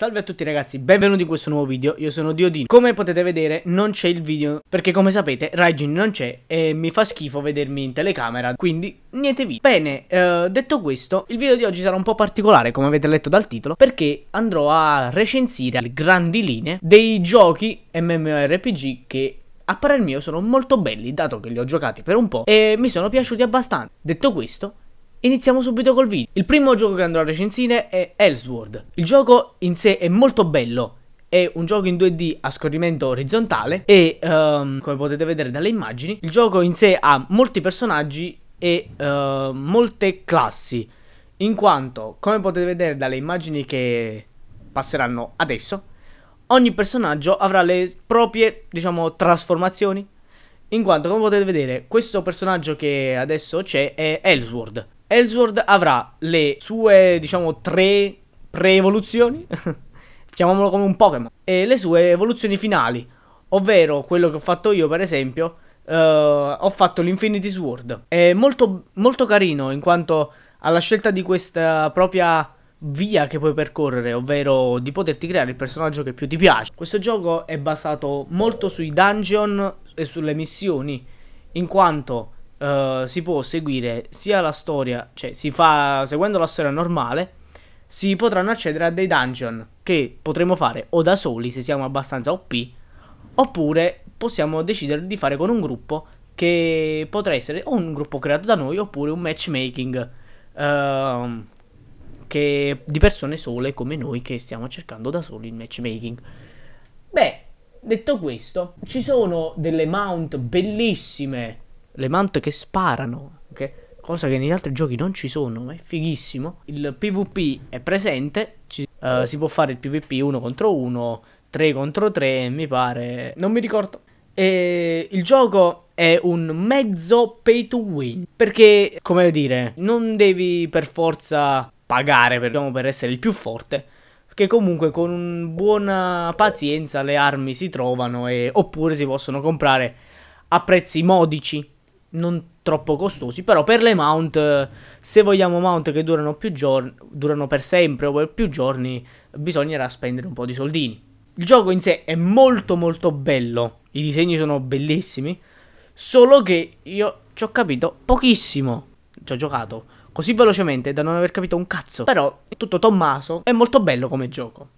Salve a tutti ragazzi, benvenuti in questo nuovo video, io sono Diodin Come potete vedere non c'è il video, perché come sapete Raijin non c'è e mi fa schifo vedermi in telecamera, quindi niente video Bene, eh, detto questo, il video di oggi sarà un po' particolare come avete letto dal titolo Perché andrò a recensire le grandi linee dei giochi MMORPG che a parer mio sono molto belli dato che li ho giocati per un po' e mi sono piaciuti abbastanza. Detto questo, Iniziamo subito col video. Il primo gioco che andrò a recensire è Elsword. Il gioco in sé è molto bello, è un gioco in 2D a scorrimento orizzontale e um, come potete vedere dalle immagini il gioco in sé ha molti personaggi e uh, molte classi in quanto come potete vedere dalle immagini che passeranno adesso ogni personaggio avrà le proprie diciamo trasformazioni in quanto come potete vedere questo personaggio che adesso c'è è Ellsworth Elsword avrà le sue, diciamo, tre pre-evoluzioni, chiamiamolo come un Pokémon, e le sue evoluzioni finali, ovvero quello che ho fatto io, per esempio, uh, ho fatto l'Infinity Sword. È molto, molto carino in quanto alla scelta di questa propria via che puoi percorrere, ovvero di poterti creare il personaggio che più ti piace. Questo gioco è basato molto sui dungeon e sulle missioni, in quanto eh, si può seguire sia la storia, cioè si fa seguendo la storia normale, si potranno accedere a dei dungeon che potremo fare o da soli se siamo abbastanza OP, oppure possiamo decidere di fare con un gruppo che potrà essere o un gruppo creato da noi oppure un matchmaking uh, che, di persone sole come noi che stiamo cercando da soli il matchmaking. Beh, detto questo, ci sono delle mount bellissime le mante che sparano, okay? cosa che negli altri giochi non ci sono, ma è fighissimo. Il PvP è presente, ci, uh, si può fare il PvP 1 contro 1, 3 contro 3, mi pare, non mi ricordo. E il gioco è un mezzo pay to win, perché, come dire, non devi per forza pagare per, diciamo, per essere il più forte, Perché comunque con buona pazienza le armi si trovano e, oppure si possono comprare a prezzi modici non troppo costosi, però per le mount, eh, se vogliamo mount che durano, più giorni, durano per sempre o per più giorni, bisognerà spendere un po' di soldini. Il gioco in sé è molto molto bello, i disegni sono bellissimi, solo che io ci ho capito pochissimo, ci ho giocato così velocemente da non aver capito un cazzo, però tutto Tommaso è molto bello come gioco.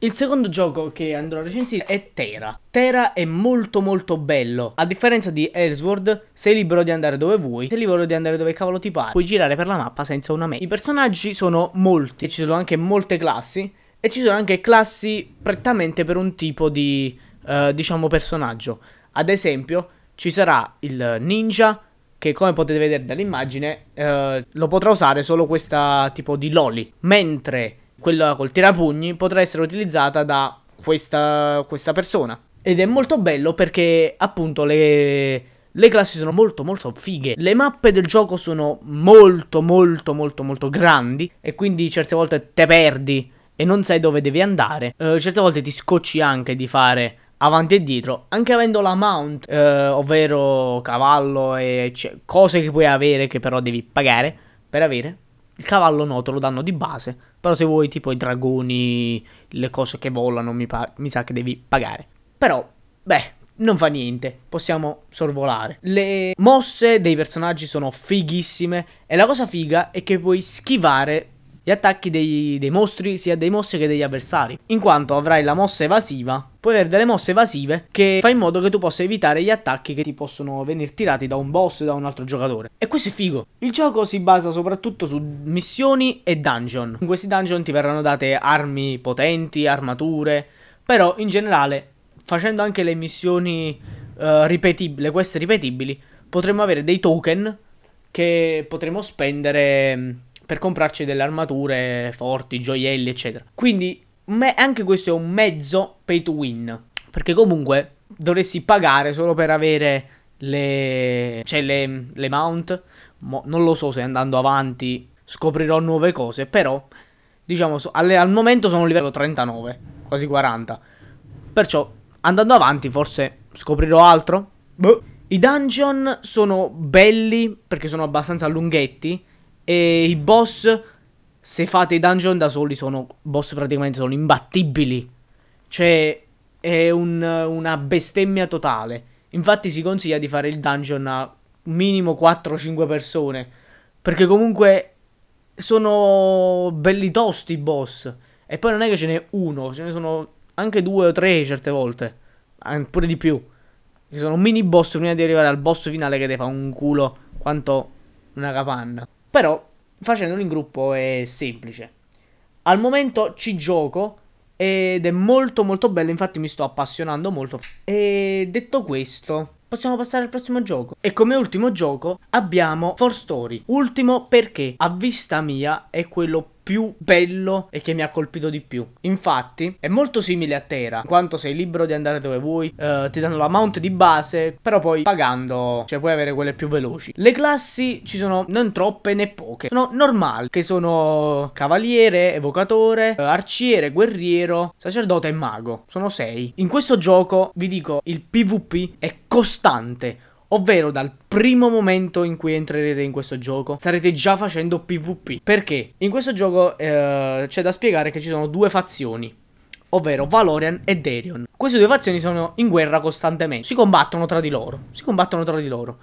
Il secondo gioco che andrò a recensire è Terra. Terra è molto molto bello. A differenza di Ellsworth, sei libero di andare dove vuoi, sei libero di andare dove cavolo ti pare. Puoi girare per la mappa senza una me. I personaggi sono molti e ci sono anche molte classi e ci sono anche classi prettamente per un tipo di eh, diciamo personaggio. Ad esempio, ci sarà il ninja che come potete vedere dall'immagine eh, lo potrà usare solo questa tipo di loli, mentre quella col tirapugni, potrà essere utilizzata da questa, questa persona. Ed è molto bello perché appunto le, le classi sono molto molto fighe. Le mappe del gioco sono molto molto molto molto grandi e quindi certe volte te perdi e non sai dove devi andare. Eh, certe volte ti scocci anche di fare avanti e dietro, anche avendo la mount, eh, ovvero cavallo e cioè, cose che puoi avere che però devi pagare per avere. Il cavallo no, te lo danno di base, però se vuoi tipo i dragoni, le cose che volano, mi, mi sa che devi pagare. Però, beh, non fa niente, possiamo sorvolare. Le mosse dei personaggi sono fighissime e la cosa figa è che puoi schivare gli attacchi dei, dei, mostri, sia dei mostri che degli avversari, in quanto avrai la mossa evasiva, puoi avere delle mosse evasive che fa in modo che tu possa evitare gli attacchi che ti possono venire tirati da un boss o da un altro giocatore. E questo è figo. Il gioco si basa soprattutto su missioni e dungeon. In questi dungeon ti verranno date armi potenti, armature, però in generale, facendo anche le missioni uh, ripetibili, queste ripetibili, potremmo avere dei token che potremo spendere mm, per comprarci delle armature forti, gioielli, eccetera. Quindi anche questo è un mezzo pay to win, perché comunque dovresti pagare solo per avere le, cioè le, le mount. Mo, non lo so se andando avanti scoprirò nuove cose, però diciamo al, al momento sono a livello 39, quasi 40. Perciò andando avanti forse scoprirò altro. Boh. I dungeon sono belli perché sono abbastanza lunghetti e i boss, se fate i dungeon da soli, sono boss praticamente sono imbattibili. Cioè, è un, una bestemmia totale. Infatti si consiglia di fare il dungeon a minimo 4-5 persone. Perché comunque sono belli tosti i boss. E poi non è che ce n'è uno, ce ne sono anche due o tre certe volte. Ah, pure di più. Ci sono mini boss prima di arrivare al boss finale che ti fa un culo quanto una capanna. Però facendolo in gruppo è semplice. Al momento ci gioco ed è molto molto bello, infatti mi sto appassionando molto. E detto questo, possiamo passare al prossimo gioco. E come ultimo gioco abbiamo For Story. Ultimo perché a vista mia è quello più più bello e che mi ha colpito di più. Infatti, è molto simile a Terra, in quanto sei libero di andare dove vuoi, eh, ti danno la mount di base, però poi pagando, cioè puoi avere quelle più veloci. Le classi ci sono non troppe né poche, sono normali, che sono cavaliere, evocatore, eh, arciere, guerriero, sacerdote e mago. Sono sei. In questo gioco, vi dico, il PvP è costante Ovvero dal primo momento in cui entrerete in questo gioco sarete già facendo PvP. Perché? In questo gioco eh, c'è da spiegare che ci sono due fazioni ovvero Valorian e Darion Queste due fazioni sono in guerra costantemente, si combattono tra di loro, si combattono tra di loro.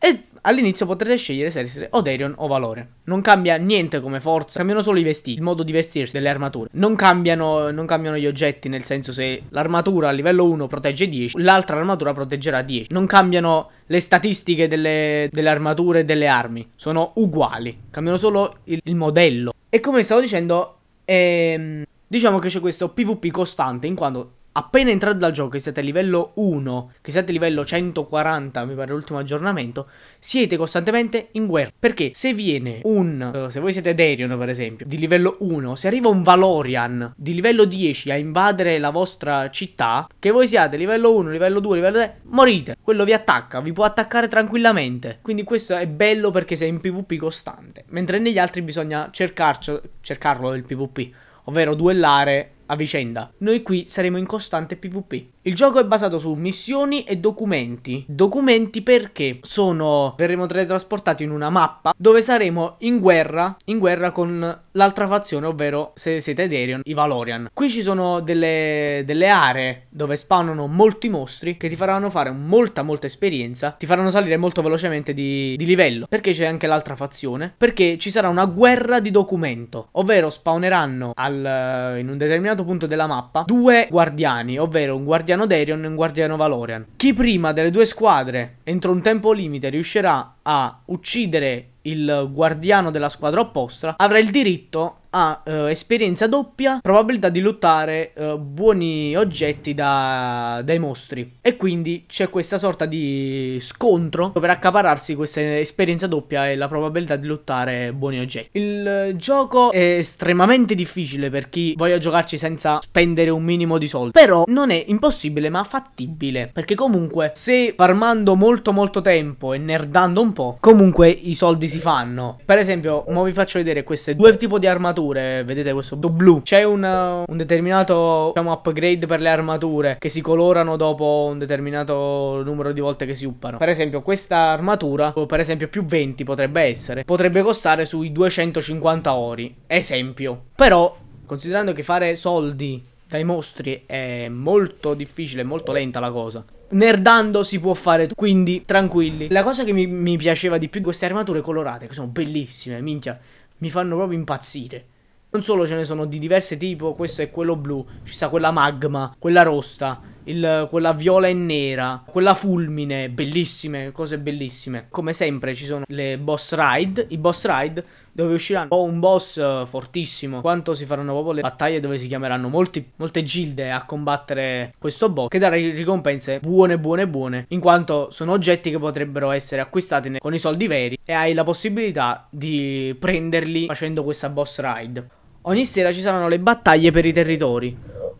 E all'inizio potrete scegliere se essere Oderion o Valore. Non cambia niente come forza, cambiano solo i vestiti, il modo di vestirsi delle armature. Non cambiano, non cambiano gli oggetti, nel senso se l'armatura a livello 1 protegge 10, l'altra armatura proteggerà 10. Non cambiano le statistiche delle, delle armature e delle armi, sono uguali, cambiano solo il, il modello. E come stavo dicendo, ehm, diciamo che c'è questo PvP costante, in quanto Appena entrate dal gioco, che siete a livello 1, che siete a livello 140, mi pare l'ultimo aggiornamento, siete costantemente in guerra. Perché se viene un, eh, se voi siete Darion, per esempio, di livello 1, se arriva un Valorian di livello 10 a invadere la vostra città, che voi siate livello 1, livello 2, livello 3, morite. Quello vi attacca, vi può attaccare tranquillamente. Quindi questo è bello perché sei in PvP costante. Mentre negli altri bisogna cercarci, cercarlo il PvP, ovvero duellare a vicenda. Noi qui saremo in costante PvP. Il gioco è basato su missioni e documenti. Documenti perché sono verremo teletrasportati in una mappa dove saremo in guerra, in guerra con l'altra fazione, ovvero se siete Aederion, i Valorian. Qui ci sono delle, delle aree dove spawnano molti mostri che ti faranno fare molta molta esperienza, ti faranno salire molto velocemente di, di livello, perché c'è anche l'altra fazione, perché ci sarà una guerra di documento, ovvero spawneranno al, in un determinato punto della mappa due guardiani, ovvero un guardiano guardiano Darion e un guardiano Valorian. Chi prima delle due squadre, entro un tempo limite, riuscirà a uccidere il guardiano della squadra opposta, avrà il diritto ha uh, eh, esperienza doppia, probabilità di lottare uh, buoni oggetti da, dai mostri. E quindi c'è questa sorta di scontro per accapararsi questa esperienza doppia e la probabilità di lottare buoni oggetti. Il eh, gioco è estremamente difficile per chi voglia giocarci senza spendere un minimo di soldi. Però non è impossibile ma fattibile. Perché comunque se farmando molto molto tempo e nerdando un po', comunque i soldi si fanno. Per esempio, ora vi faccio vedere queste due tipi di armature armature, vedete questo blu, c'è un, un, determinato diciamo, upgrade per le armature che si colorano dopo un determinato numero di volte che si uppano. Per esempio questa armatura, per esempio più 20 potrebbe essere, potrebbe costare sui 250 ori, esempio. Però, considerando che fare soldi dai mostri è molto difficile, molto lenta la cosa. Nerdando si può fare quindi tranquilli. La cosa che mi, mi piaceva di più queste armature colorate, che sono bellissime, minchia mi fanno proprio impazzire. Non solo ce ne sono di diverse tipo, questo è quello blu, ci sta quella magma, quella rossa, il, quella viola e nera, quella fulmine, bellissime, cose bellissime. Come sempre ci sono le boss ride, i boss ride dove usciranno un boss eh, fortissimo, quanto si faranno proprio le battaglie dove si chiameranno molti, molte gilde a combattere questo boss, che darà ricompense buone buone buone, in quanto sono oggetti che potrebbero essere acquistati con i soldi veri e hai la possibilità di prenderli facendo questa boss ride. Ogni sera ci saranno le battaglie per i territori,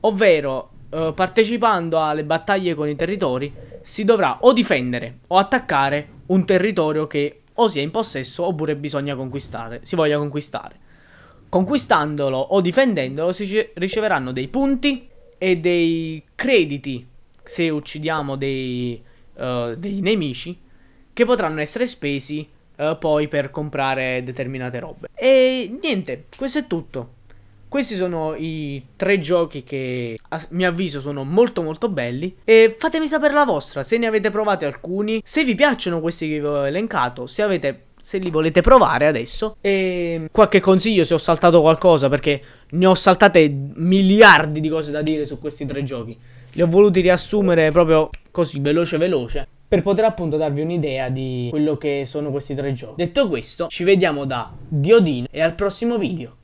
ovvero eh, partecipando alle battaglie con i territori, si dovrà o difendere o attaccare un territorio che o si è in possesso oppure bisogna conquistare, si voglia conquistare. Conquistandolo o difendendolo si riceveranno dei punti e dei crediti se uccidiamo dei, uh, dei nemici che potranno essere spesi uh, poi per comprare determinate robe. E niente, questo è tutto. Questi sono i tre giochi che a mio avviso sono molto molto belli e fatemi sapere la vostra, se ne avete provati alcuni, se vi piacciono questi che vi ho elencato, se avete se li volete provare adesso. E qualche consiglio se ho saltato qualcosa, perché ne ho saltate miliardi di cose da dire su questi tre giochi. Li ho voluti riassumere proprio così, veloce veloce, per poter appunto darvi un'idea di quello che sono questi tre giochi. Detto questo, ci vediamo da Diodin e al prossimo video.